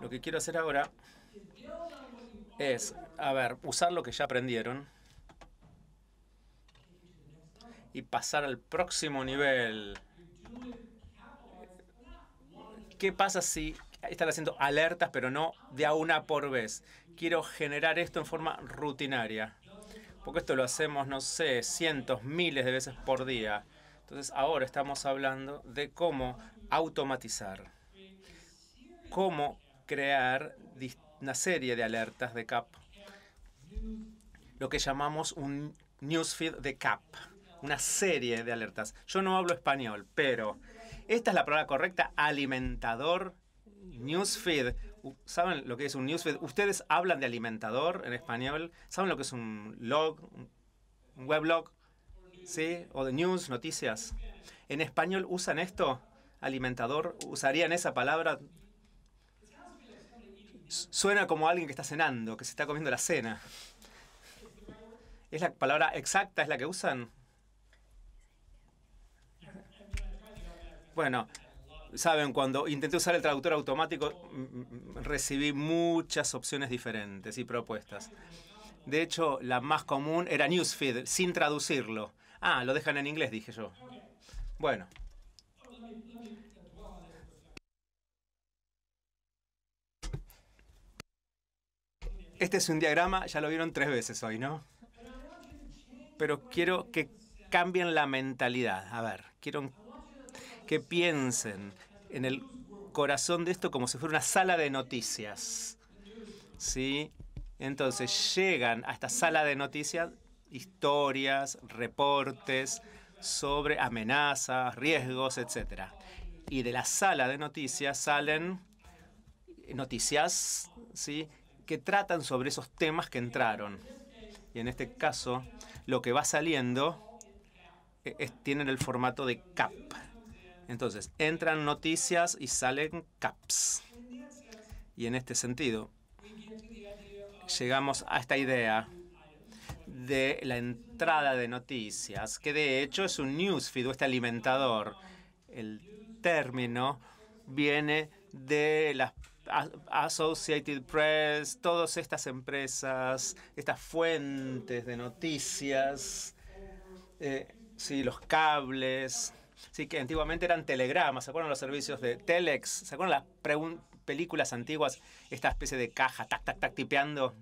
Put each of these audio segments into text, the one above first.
Lo que quiero hacer ahora es, a ver, usar lo que ya aprendieron y pasar al próximo nivel. ¿Qué pasa si están haciendo alertas, pero no de a una por vez? Quiero generar esto en forma rutinaria, porque esto lo hacemos, no sé, cientos, miles de veces por día. Entonces ahora estamos hablando de cómo automatizar cómo crear una serie de alertas de CAP, lo que llamamos un newsfeed de CAP, una serie de alertas. Yo no hablo español, pero esta es la palabra correcta, alimentador newsfeed. ¿Saben lo que es un newsfeed? Ustedes hablan de alimentador en español. ¿Saben lo que es un log, un weblog? ¿Sí? O de news, noticias. ¿En español usan esto? Alimentador. ¿Usarían esa palabra Suena como alguien que está cenando, que se está comiendo la cena. ¿Es la palabra exacta, es la que usan? Bueno, saben, cuando intenté usar el traductor automático mm, mm, recibí muchas opciones diferentes y propuestas. De hecho, la más común era newsfeed, sin traducirlo. Ah, lo dejan en inglés, dije yo. Bueno. Este es un diagrama, ya lo vieron tres veces hoy, ¿no? Pero quiero que cambien la mentalidad. A ver, quiero que piensen en el corazón de esto como si fuera una sala de noticias. ¿Sí? Entonces llegan a esta sala de noticias historias, reportes sobre amenazas, riesgos, etc. Y de la sala de noticias salen noticias, ¿sí? que tratan sobre esos temas que entraron. Y en este caso, lo que va saliendo eh, es, tienen el formato de CAP. Entonces, entran noticias y salen CAPs. Y en este sentido, llegamos a esta idea de la entrada de noticias, que de hecho es un newsfeed o este alimentador. El término viene de las Associated Press, todas estas empresas, estas fuentes de noticias, eh, los cables, sí, que antiguamente eran telegramas, ¿se acuerdan los servicios de Telex? ¿Se acuerdan las películas antiguas? Esta especie de caja, tac, tac, tac, tipeando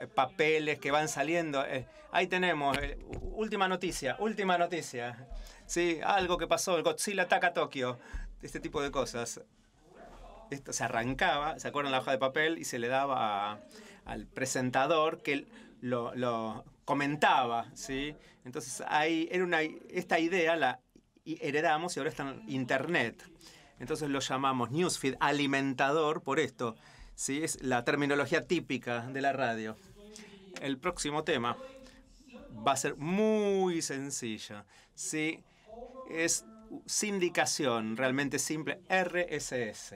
eh, papeles que van saliendo. Eh, ahí tenemos, última noticia, última noticia. Sí, algo que pasó, el Godzilla ataca a Tokio, este tipo de cosas esto se arrancaba, se acuerdan la hoja de papel y se le daba al presentador que lo, comentaba, ¿sí? Entonces ahí era una, esta idea la heredamos y ahora está en internet. Entonces lo llamamos newsfeed, alimentador por esto, ¿sí? Es la terminología típica de la radio. El próximo tema va a ser muy sencillo, ¿sí? Es sindicación, realmente simple, RSS.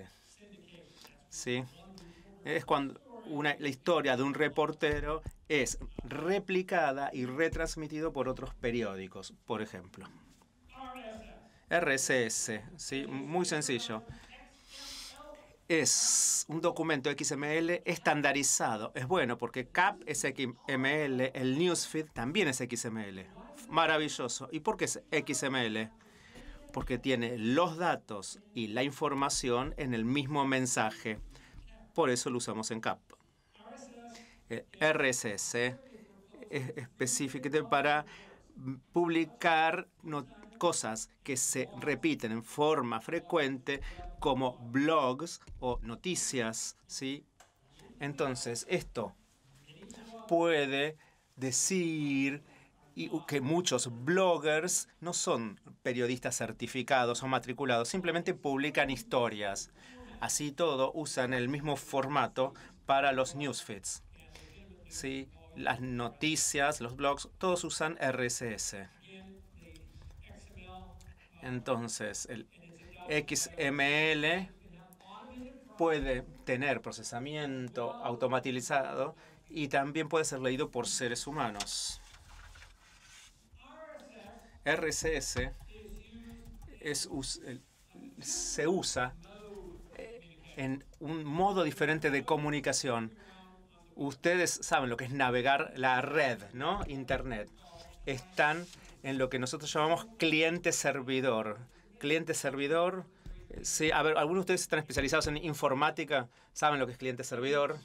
¿sí? Es cuando una, la historia de un reportero es replicada y retransmitido por otros periódicos, por ejemplo. RSS, ¿sí? muy sencillo. Es un documento XML estandarizado. Es bueno porque CAP es XML, el newsfeed también es XML. Maravilloso. ¿Y por qué es XML? porque tiene los datos y la información en el mismo mensaje. Por eso lo usamos en CAP. Eh, RSS es eh, específicamente para publicar cosas que se repiten en forma frecuente como blogs o noticias, ¿sí? Entonces, esto puede decir y que muchos bloggers no son periodistas certificados o matriculados, simplemente publican historias. Así todo, usan el mismo formato para los newsfeeds. ¿Sí? Las noticias, los blogs, todos usan RSS. Entonces, el XML puede tener procesamiento automatizado y también puede ser leído por seres humanos. RCS es, se usa eh, en un modo diferente de comunicación. Ustedes saben lo que es navegar la red, ¿no? Internet. Están en lo que nosotros llamamos cliente-servidor. Cliente-servidor. Eh, sí, a ver, algunos de ustedes están especializados en informática, saben lo que es cliente-servidor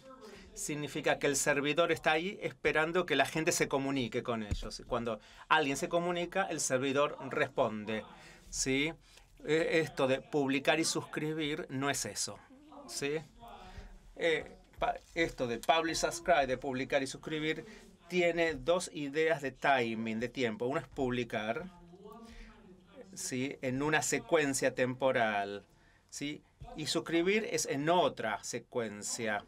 significa que el servidor está ahí esperando que la gente se comunique con ellos. Cuando alguien se comunica, el servidor responde. ¿sí? E, esto de publicar y suscribir no es eso. ¿sí? E, esto de publish, subscribe, de publicar y suscribir, tiene dos ideas de timing, de tiempo. Una es publicar ¿sí? en una secuencia temporal. ¿sí? Y suscribir es en otra secuencia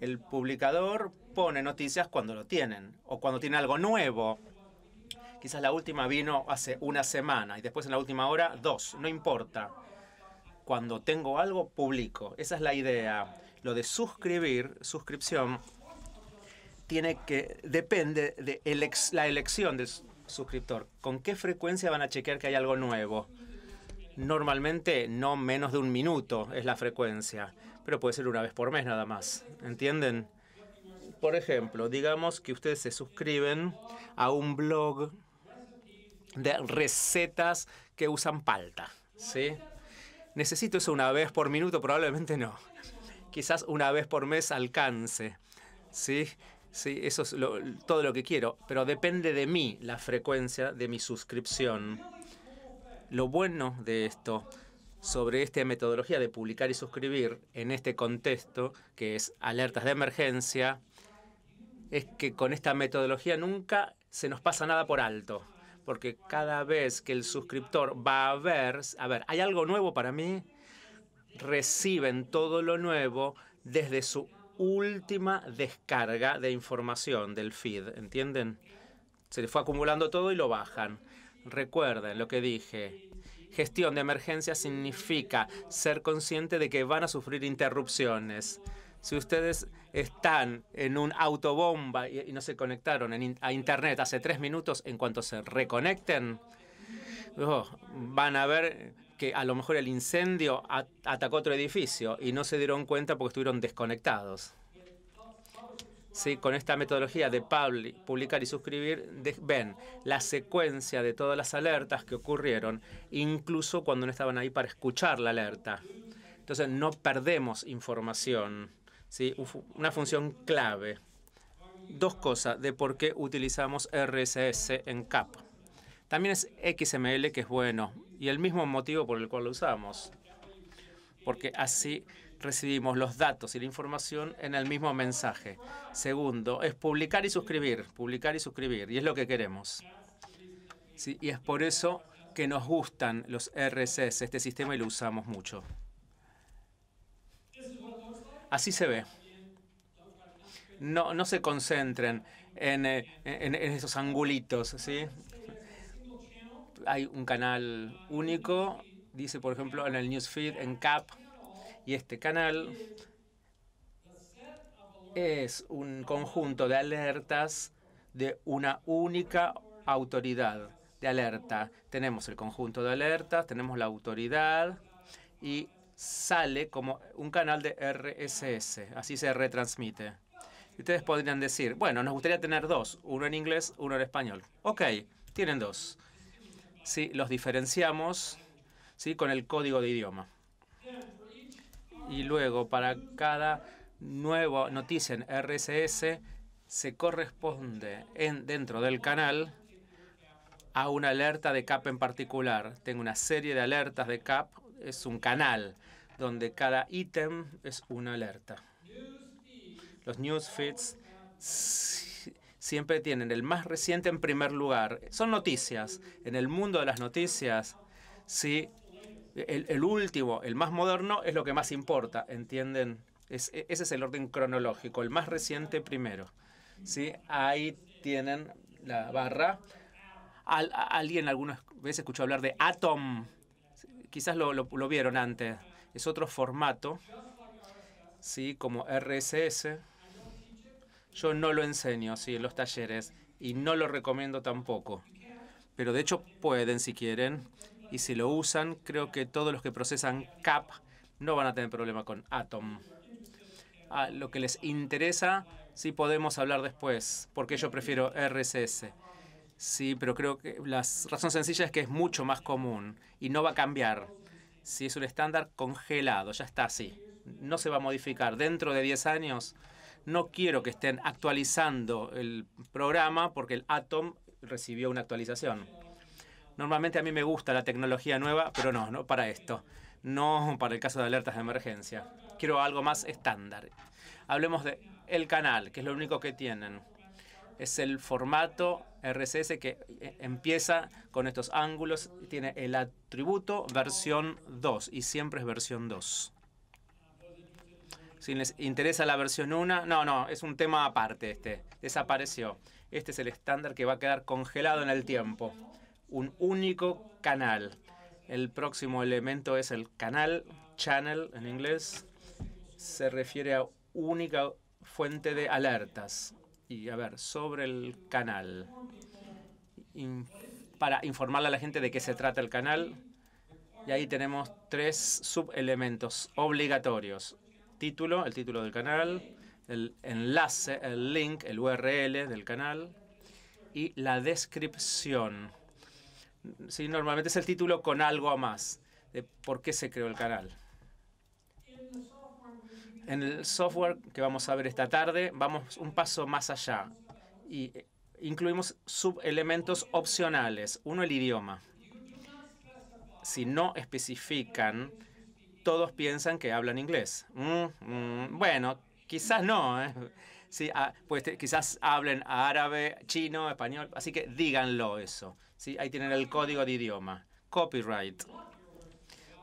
el publicador pone noticias cuando lo tienen o cuando tiene algo nuevo. Quizás la última vino hace una semana y después en la última hora dos, no importa. Cuando tengo algo, publico. Esa es la idea. Lo de suscribir, suscripción, tiene que depende de la elección del suscriptor. ¿Con qué frecuencia van a chequear que hay algo nuevo? Normalmente no menos de un minuto es la frecuencia pero puede ser una vez por mes nada más. ¿Entienden? Por ejemplo, digamos que ustedes se suscriben a un blog de recetas que usan palta, ¿sí? ¿Necesito eso una vez por minuto? Probablemente no. Quizás una vez por mes alcance, ¿sí? Sí, eso es todo lo que quiero, pero depende de mí la frecuencia de mi suscripción. Lo bueno de esto sobre esta metodología de publicar y suscribir en este contexto, que es alertas de emergencia, es que con esta metodología nunca se nos pasa nada por alto, porque cada vez que el suscriptor va a ver, a ver, ¿hay algo nuevo para mí? Reciben todo lo nuevo desde su última descarga de información del feed, ¿entienden? Se le fue acumulando todo y lo bajan. Recuerden lo que dije, Gestión de emergencia significa ser consciente de que van a sufrir interrupciones. Si ustedes están en un autobomba y, no se conectaron a Internet hace tres minutos, en cuanto se reconecten, oh, van a ver que a lo mejor el incendio atacó otro edificio y no se dieron cuenta porque estuvieron desconectados. ¿sí? con esta metodología de publicar y suscribir, ven la secuencia de todas las alertas que ocurrieron, incluso cuando no estaban ahí para escuchar la alerta. Entonces no perdemos información, ¿sí? una función clave. Dos cosas de por qué utilizamos RSS en CAP. También es XML que es bueno y el mismo motivo por el cual lo usamos, porque así recibimos los datos y la información en el mismo mensaje. Segundo, es publicar y suscribir, publicar y suscribir, y es lo que queremos. Sí, y es por eso que nos gustan los RSS, este sistema, y lo usamos mucho. Así se ve. No, no se concentren eh, en, esos angulitos. ¿sí? Hay un canal único, dice por ejemplo en el newsfeed, en CAP, y este canal es un conjunto de alertas de una única autoridad de alerta. Tenemos el conjunto de alertas, tenemos la autoridad y sale como un canal de RSS, así se retransmite. ustedes podrían decir, bueno, nos gustaría tener dos, uno en inglés, uno en español. Ok, tienen dos. sí, los diferenciamos ¿sí? con el código de idioma y luego para cada nueva noticia en RSS se corresponde en, dentro del canal a una alerta de CAP en particular. Tengo una serie de alertas de CAP, es un canal donde cada ítem es una alerta. Los news feeds siempre tienen el más reciente en primer lugar. Son noticias. En el mundo de las noticias, sí el, último, el más moderno, es lo que más importa, ¿entienden? E, ese es el orden cronológico, el más reciente primero. ¿sí? Ahí tienen la barra. alguien alguna vez escuchó hablar de Atom, quizás lo, vieron antes, es otro formato, ¿sí? como RSS. Yo no lo enseño ¿sí? en los talleres y no lo recomiendo tampoco, pero de hecho pueden si quieren y si lo usan, creo que todos los que procesan CAP no van a tener problema con Atom. lo que les interesa, sí podemos hablar después, porque yo prefiero RSS. Sí, pero creo que la razón sencilla es que es mucho más común y no va a cambiar. Si es un estándar congelado, ya está así. No se va a modificar. Dentro de 10 años no quiero que estén actualizando el programa porque el Atom recibió una actualización. Normalmente a mí me gusta la tecnología nueva, pero no, no para esto. No para el caso de alertas de emergencia. Quiero algo más estándar. Hablemos de el canal, que es lo único que tienen. Es el formato RSS que eh, empieza con estos ángulos. Tiene el atributo versión 2 y siempre es versión 2. Si les interesa la versión 1, no, no, es un tema aparte este. Desapareció. Este es el estándar que va a quedar congelado en el tiempo un único canal. El próximo elemento es el canal, channel en inglés. Se refiere a única fuente de alertas. Y a ver, sobre el canal. para informarle a la gente de qué se trata el canal. Y ahí tenemos tres subelementos obligatorios. Título, el título del canal, el enlace, el link, el URL del canal y la descripción Sí, normalmente es el título con algo a más de por qué se creó el canal. En el software que vamos a ver esta tarde, vamos un paso más allá y eh, incluimos subelementos opcionales. Uno, el idioma. Si no especifican, todos piensan que hablan inglés. Mm, mm, bueno, quizás no. ¿eh? Ah, pues, quizás hablen árabe, chino, español. Así que díganlo eso. ¿sí? Ahí tienen el código de idioma. Copyright.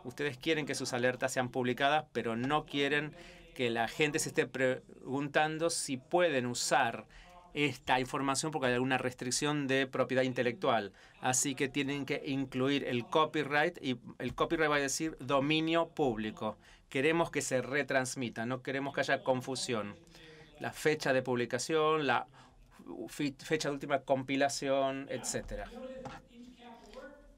Ustedes quieren que sus alertas sean publicadas, pero no quieren que la gente se esté preguntando si pueden usar esta información porque hay alguna restricción de propiedad intelectual. Así que tienen que incluir el copyright y el copyright va a decir dominio público. Queremos que se retransmita, no queremos que haya confusión. La fecha de publicación, la fecha de última compilación, etcétera.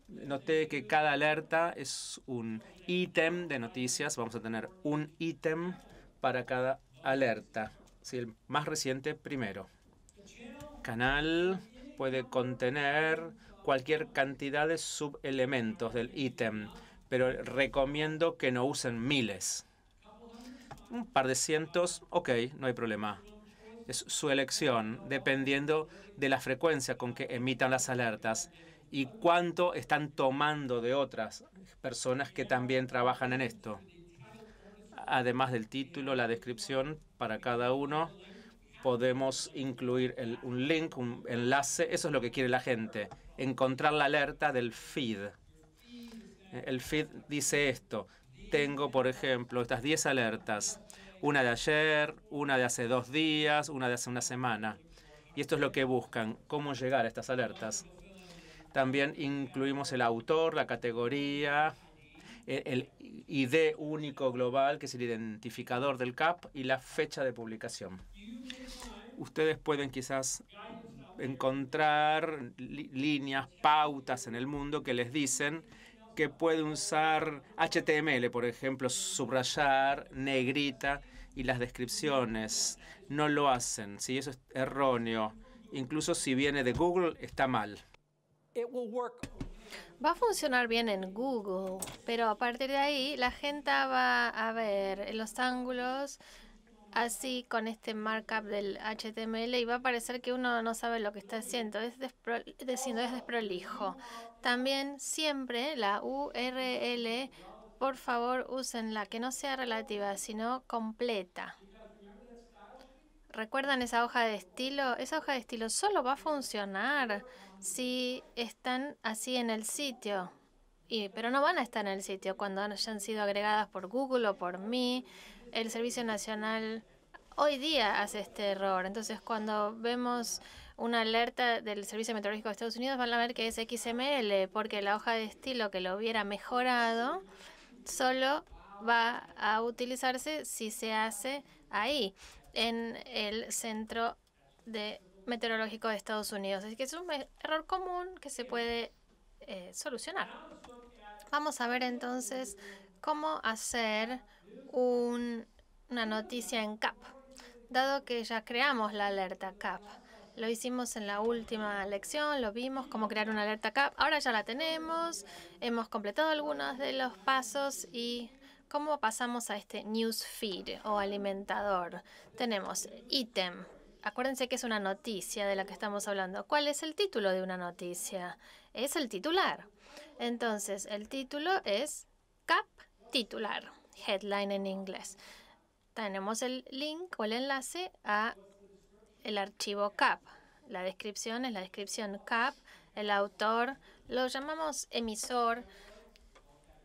Noté que cada alerta es un ítem de noticias. Vamos a tener un ítem para cada alerta. Si el más reciente primero. Canal puede contener cualquier cantidad de subelementos del ítem, pero recomiendo que no usen miles. Un par de cientos, ok, no hay problema es su elección, dependiendo de la frecuencia con que emitan las alertas y cuánto están tomando de otras personas que también trabajan en esto. Además del título, la descripción para cada uno, podemos incluir un link, un enlace. Eso es lo que quiere la gente, encontrar la alerta del feed. El feed dice esto. Tengo, por ejemplo, estas 10 alertas una de ayer, una de hace dos días, una de hace una semana. Y esto es lo que buscan, cómo llegar a estas alertas. También incluimos el autor, la categoría, el ID único global, que es el identificador del CAP, y la fecha de publicación. Ustedes pueden quizás encontrar líneas, pautas en el mundo que les dicen que puede usar HTML, por ejemplo, subrayar, negrita, y las descripciones no lo hacen. Si eso es erróneo, incluso si viene de Google, está mal. Va a funcionar bien en Google, pero a partir de ahí la gente va a ver los ángulos así con este markup del HTML y va a parecer que uno no sabe lo que está haciendo, es es desprolijo. También siempre la URL por favor, úsenla, que no sea relativa, sino completa. ¿Recuerdan esa hoja de estilo? Esa hoja de estilo solo va a funcionar si están así en el sitio. Y, pero no van a estar en el sitio cuando hayan sido agregadas por Google o por mí. El Servicio Nacional hoy día hace este error. Entonces, cuando vemos una alerta del Servicio Meteorológico de Estados Unidos, van a ver que es XML, porque la hoja de estilo que lo hubiera mejorado solo va a utilizarse si se hace ahí, en el centro de meteorológico de Estados Unidos. Así que es un error común que se puede eh, solucionar. Vamos a ver entonces cómo hacer una noticia en CAP, dado que ya creamos la alerta CAP. Lo hicimos en la última lección, lo vimos, cómo crear una alerta CAP. Ahora ya la tenemos, hemos completado algunos de los pasos y cómo pasamos a este News Feed o alimentador. Tenemos ítem. Acuérdense que es una noticia de la que estamos hablando. ¿Cuál es el título de una noticia? Es el titular. Entonces, el título es CAP titular, headline en inglés. Tenemos el link o el enlace a el archivo CAP. La descripción es la descripción CAP, el autor, lo llamamos emisor,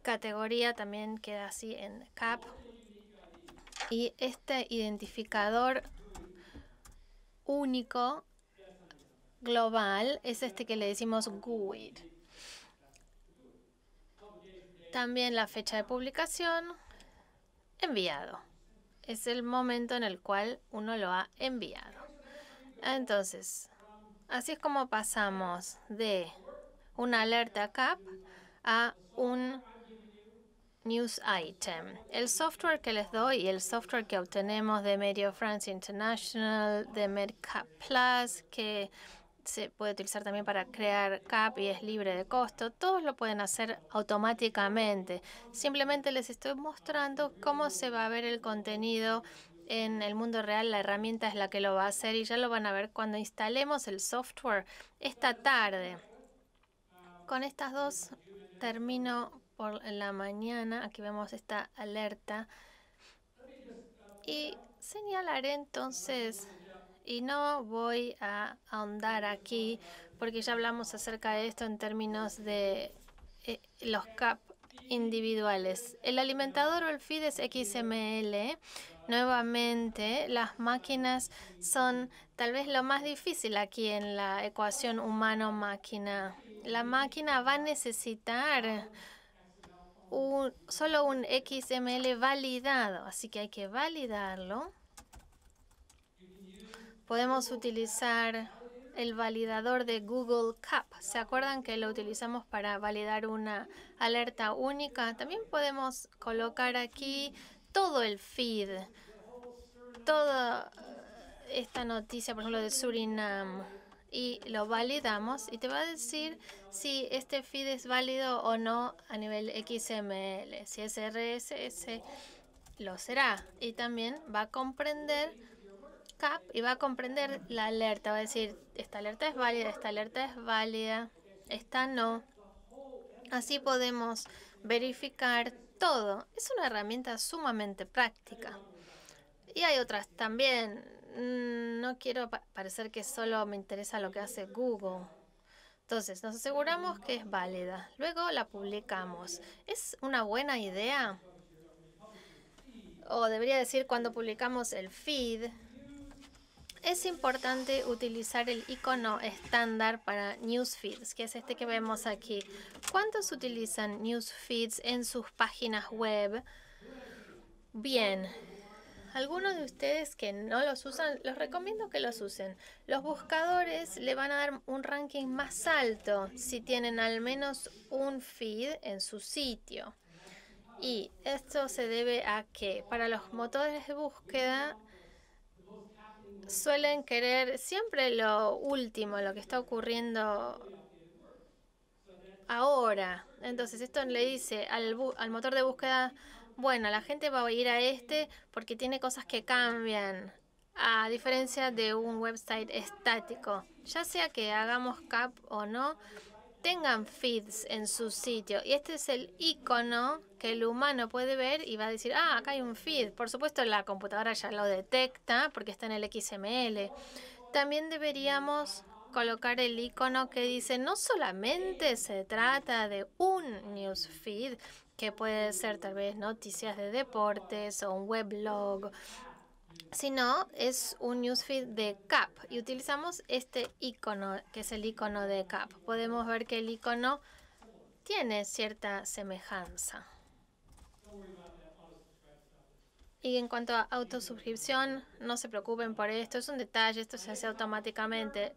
categoría también queda así en CAP. Y este identificador único global es este que le decimos GUID. También la fecha de publicación, enviado. Es el momento en el cual uno lo ha enviado. Entonces, así es como pasamos de una alerta CAP a un news item. El software que les doy y el software que obtenemos de Medio France International, de MedCap Plus, que se puede utilizar también para crear CAP y es libre de costo. Todos lo pueden hacer automáticamente. Simplemente les estoy mostrando cómo se va a ver el contenido en el mundo real la herramienta es la que lo va a hacer y ya lo van a ver cuando instalemos el software esta tarde. Con estas dos termino por la mañana. Aquí vemos esta alerta. Y señalaré entonces, y no voy a ahondar aquí, porque ya hablamos acerca de esto en términos de eh, los CAP individuales. El alimentador o el FIDES XML Nuevamente, las máquinas son tal vez lo más difícil aquí en la ecuación humano-máquina. La máquina va a necesitar solo un XML validado, así que hay que validarlo. Podemos utilizar el validador de Google CAP. ¿Se acuerdan que lo utilizamos para validar una alerta única? También podemos colocar aquí todo el feed, toda eh, esta noticia, por ejemplo, de Surinam, y lo validamos y te va a decir si este feed es válido o no a nivel XML. Si es RSS, lo será. Y también va a comprender CAP y va a comprender la alerta. Va a decir, esta alerta es válida, esta alerta es válida, esta no. Así podemos verificar todo, es una herramienta sumamente práctica. Y hay otras también. Mm, no quiero parecer que solo me interesa lo que hace Google. Entonces, nos aseguramos que es válida. Luego la publicamos. ¿Es una buena idea? O debería decir, cuando publicamos el feed, es importante utilizar el icono estándar para newsfeeds, que es este que vemos aquí. ¿Cuántos utilizan newsfeeds en sus páginas web? Bien, algunos de ustedes que no los usan, los recomiendo que los usen. Los buscadores le van a dar un ranking más alto si tienen al menos un feed en su sitio. Y esto se debe a que para los motores de búsqueda suelen querer siempre lo último, lo que está ocurriendo ahora. Entonces esto le dice al, al motor de búsqueda, bueno, la gente va a ir a este porque tiene cosas que cambian, a diferencia de un website estático. Ya sea que hagamos CAP o no, tengan feeds en su sitio. Y este es el icono que el humano puede ver y va a decir, ah, acá hay un feed. Por supuesto, la computadora ya lo detecta porque está en el XML. También deberíamos colocar el icono que dice, no solamente se trata de un newsfeed, que puede ser tal vez noticias de deportes o un weblog si no, es un newsfeed de CAP y utilizamos este icono, que es el icono de CAP. Podemos ver que el icono tiene cierta semejanza. Y en cuanto a autosuscripción, no se preocupen por esto, es un detalle, esto se hace automáticamente.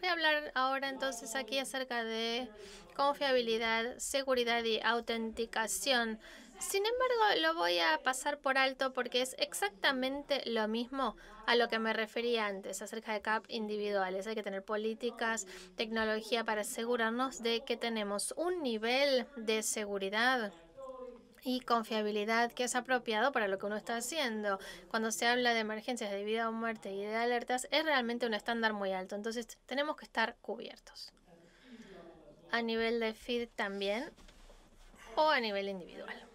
Voy a hablar ahora entonces aquí acerca de confiabilidad, seguridad y autenticación sin embargo, lo voy a pasar por alto porque es exactamente lo mismo a lo que me refería antes acerca de CAP individuales. Hay que tener políticas, tecnología para asegurarnos de que tenemos un nivel de seguridad y confiabilidad que es apropiado para lo que uno está haciendo. Cuando se habla de emergencias de vida o muerte y de alertas, es realmente un estándar muy alto. Entonces, tenemos que estar cubiertos. A nivel de feed también o a nivel individual.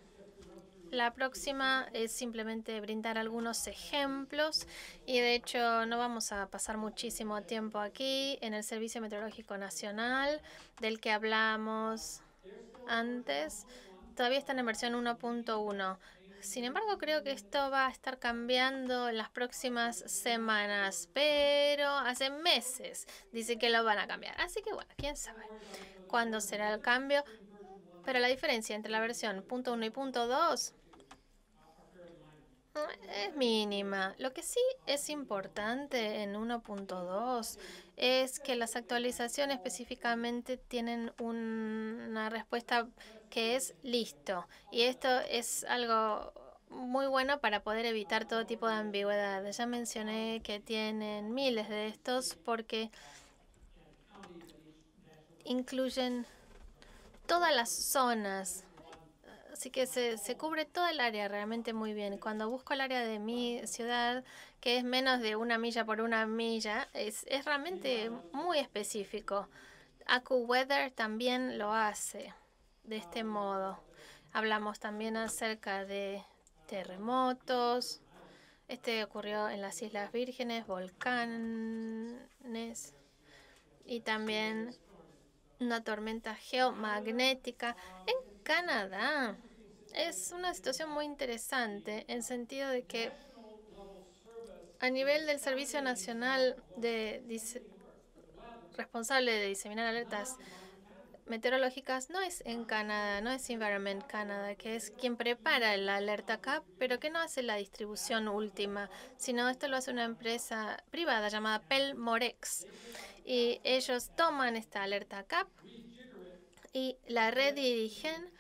La próxima es simplemente brindar algunos ejemplos y de hecho no vamos a pasar muchísimo tiempo aquí en el Servicio Meteorológico Nacional del que hablamos antes. Todavía están en versión 1.1. Sin embargo, creo que esto va a estar cambiando en las próximas semanas, pero hace meses dice que lo van a cambiar. Así que bueno, quién sabe cuándo será el cambio. Pero la diferencia entre la versión .1 y .2 es mínima. Lo que sí es importante en 1.2 es que las actualizaciones específicamente tienen una respuesta que es listo. Y esto es algo muy bueno para poder evitar todo tipo de ambigüedades Ya mencioné que tienen miles de estos porque incluyen todas las zonas Así que se, se cubre todo el área realmente muy bien. Cuando busco el área de mi ciudad, que es menos de una milla por una milla, es, realmente muy específico. AccuWeather también lo hace de este modo. Hablamos también acerca de terremotos. Este ocurrió en las Islas Vírgenes, volcanes y también una tormenta geomagnética en Canadá es una situación muy interesante en sentido de que a nivel del Servicio Nacional de responsable de diseminar alertas meteorológicas no es en Canadá, no es Environment Canada, que es quien prepara la alerta CAP, pero que no hace la distribución última, sino esto lo hace una empresa privada llamada Morex Y ellos toman esta alerta CAP y la redirigen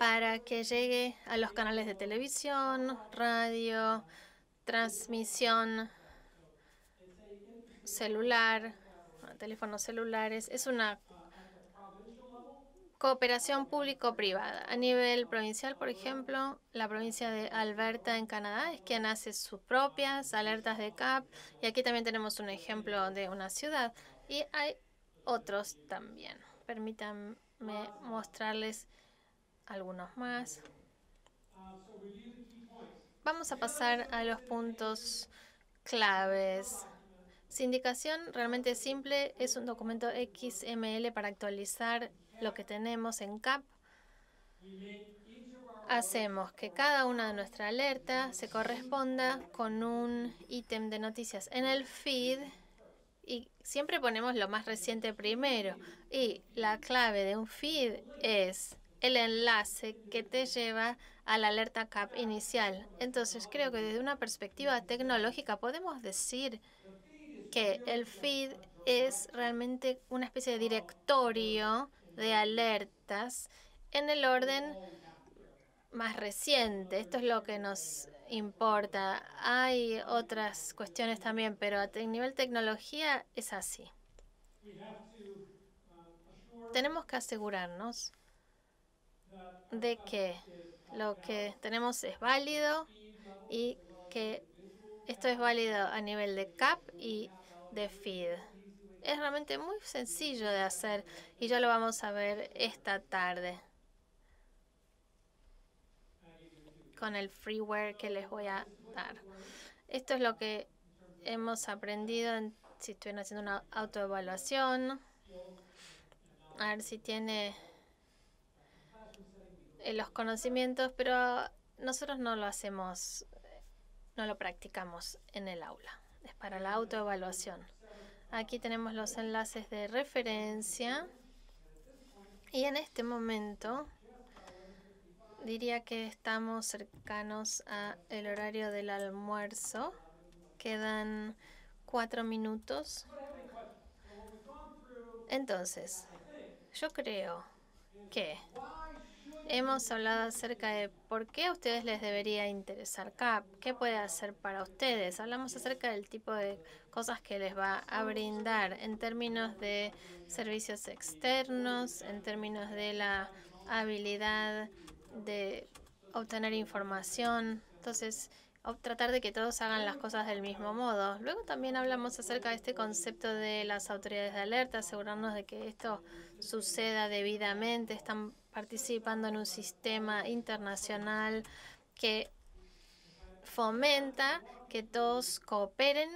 para que llegue a los canales de televisión, radio, transmisión celular, teléfonos celulares. Es una cooperación público-privada. A nivel provincial, por ejemplo, la provincia de Alberta en Canadá es quien hace sus propias alertas de CAP. Y aquí también tenemos un ejemplo de una ciudad. Y hay otros también. Permítanme mostrarles algunos más. Vamos a pasar a los puntos claves. Sindicación realmente simple es un documento XML para actualizar lo que tenemos en CAP. Hacemos que cada una de nuestras alertas se corresponda con un ítem de noticias en el feed y siempre ponemos lo más reciente primero. Y la clave de un feed es el enlace que te lleva a la alerta CAP inicial. Entonces, creo que desde una perspectiva tecnológica podemos decir que el feed es realmente una especie de directorio de alertas en el orden más reciente. Esto es lo que nos importa. Hay otras cuestiones también, pero a nivel tecnología es así. Tenemos que asegurarnos de que lo que tenemos es válido y que esto es válido a nivel de CAP y de FEED. Es realmente muy sencillo de hacer y ya lo vamos a ver esta tarde con el freeware que les voy a dar. Esto es lo que hemos aprendido si estuvieron haciendo una autoevaluación. A ver si tiene eh, los conocimientos, pero nosotros no lo hacemos, no lo practicamos en el aula. Es para la autoevaluación. Aquí tenemos los enlaces de referencia. Y en este momento diría que estamos cercanos a el horario del almuerzo. Quedan cuatro minutos. Entonces, yo creo que Hemos hablado acerca de por qué a ustedes les debería interesar CAP, qué puede hacer para ustedes. Hablamos acerca del tipo de cosas que les va a brindar en términos de servicios externos, en términos de la habilidad de obtener información. Entonces, tratar de que todos hagan las cosas del mismo modo. Luego también hablamos acerca de este concepto de las autoridades de alerta, asegurarnos de que esto suceda debidamente. están participando en un sistema internacional que fomenta que todos cooperen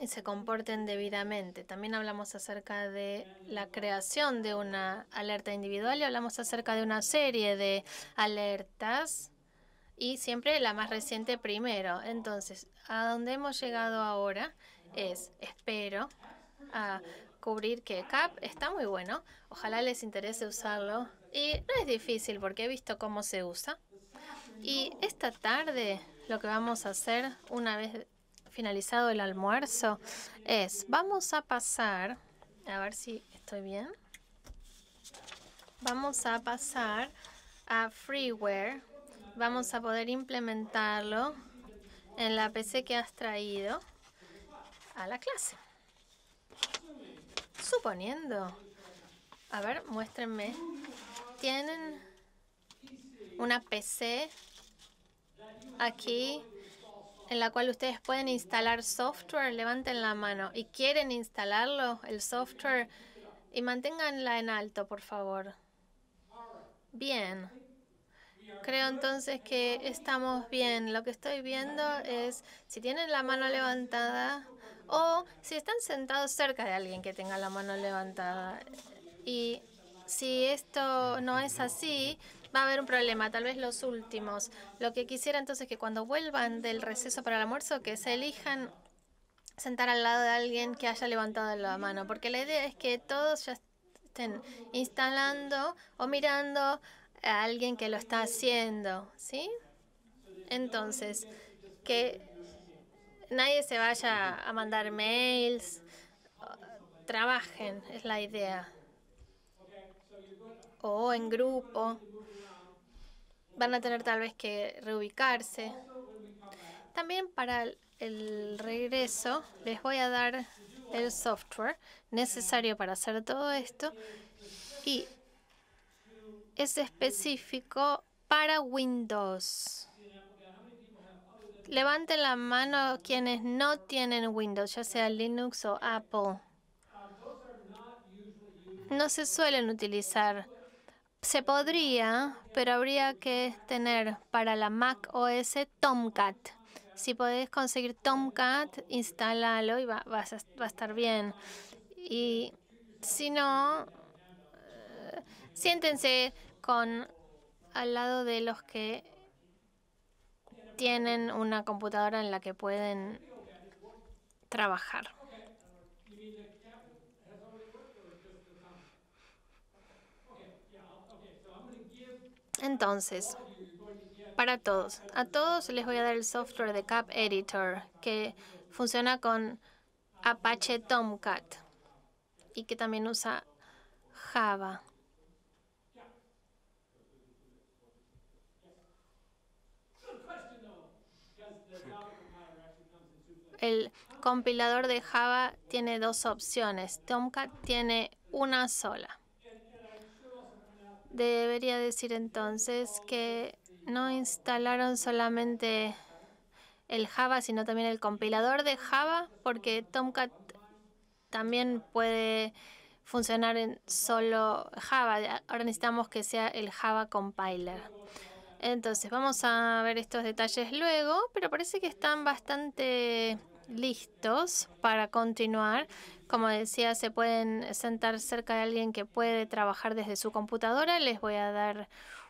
y se comporten debidamente. También hablamos acerca de la creación de una alerta individual y hablamos acerca de una serie de alertas y siempre la más reciente primero. Entonces, a donde hemos llegado ahora es, espero, a descubrir que CAP está muy bueno. Ojalá les interese usarlo. Y no es difícil porque he visto cómo se usa. Y esta tarde lo que vamos a hacer una vez finalizado el almuerzo es, vamos a pasar, a ver si estoy bien, vamos a pasar a freeware, vamos a poder implementarlo en la PC que has traído a la clase suponiendo? A ver, muéstrenme. Tienen una PC aquí en la cual ustedes pueden instalar software. Levanten la mano. ¿Y quieren instalarlo, el software? Y manténganla en alto, por favor. Bien. Creo entonces que estamos bien. Lo que estoy viendo es, si tienen la mano levantada, o si están sentados cerca de alguien que tenga la mano levantada. Y si esto no es así, va a haber un problema, tal vez los últimos. Lo que quisiera entonces es que cuando vuelvan del receso para el almuerzo, que se elijan sentar al lado de alguien que haya levantado la mano, porque la idea es que todos ya estén instalando o mirando a alguien que lo está haciendo, ¿sí? Entonces, que nadie se vaya a mandar mails. Trabajen, es la idea. O en grupo. Van a tener tal vez que reubicarse. También para el regreso les voy a dar el software necesario para hacer todo esto y es específico para Windows. Levanten la mano quienes no tienen Windows, ya sea Linux o Apple. No se suelen utilizar. Se podría, pero habría que tener para la Mac OS Tomcat. Si podés conseguir Tomcat, instálalo y va, a, a estar bien. Y si no, eh, siéntense con al lado de los que tienen una computadora en la que pueden trabajar. Entonces, para todos, a todos les voy a dar el software de Cap Editor que funciona con Apache Tomcat y que también usa Java. El compilador de Java tiene dos opciones. Tomcat tiene una sola. Debería decir entonces que no instalaron solamente el Java, sino también el compilador de Java, porque Tomcat también puede funcionar en solo Java. Ahora necesitamos que sea el Java Compiler. Entonces vamos a ver estos detalles luego, pero parece que están bastante listos para continuar. Como decía, se pueden sentar cerca de alguien que puede trabajar desde su computadora. Les voy a dar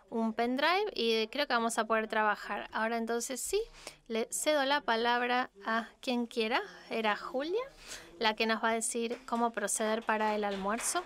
un pendrive y creo que vamos a poder trabajar. Ahora entonces sí, le cedo la palabra a quien quiera. Era Julia la que nos va a decir cómo proceder para el almuerzo.